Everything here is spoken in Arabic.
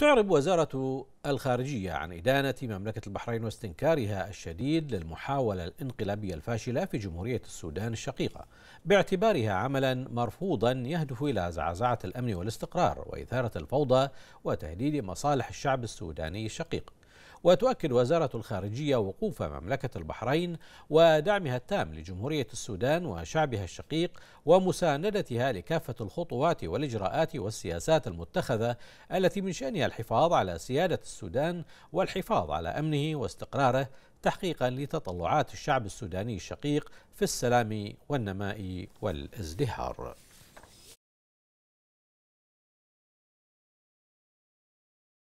تعرب وزارة الخارجية عن إدانة مملكة البحرين واستنكارها الشديد للمحاولة الانقلابية الفاشلة في جمهورية السودان الشقيقة باعتبارها عملا مرفوضا يهدف إلى زعزعة الأمن والاستقرار وإثارة الفوضى وتهديد مصالح الشعب السوداني الشقيق وتؤكد وزارة الخارجية وقوف مملكة البحرين ودعمها التام لجمهورية السودان وشعبها الشقيق ومساندتها لكافة الخطوات والإجراءات والسياسات المتخذة التي من شأنها الحفاظ على سيادة السودان والحفاظ على أمنه واستقراره تحقيقا لتطلعات الشعب السوداني الشقيق في السلام والنماء والازدهار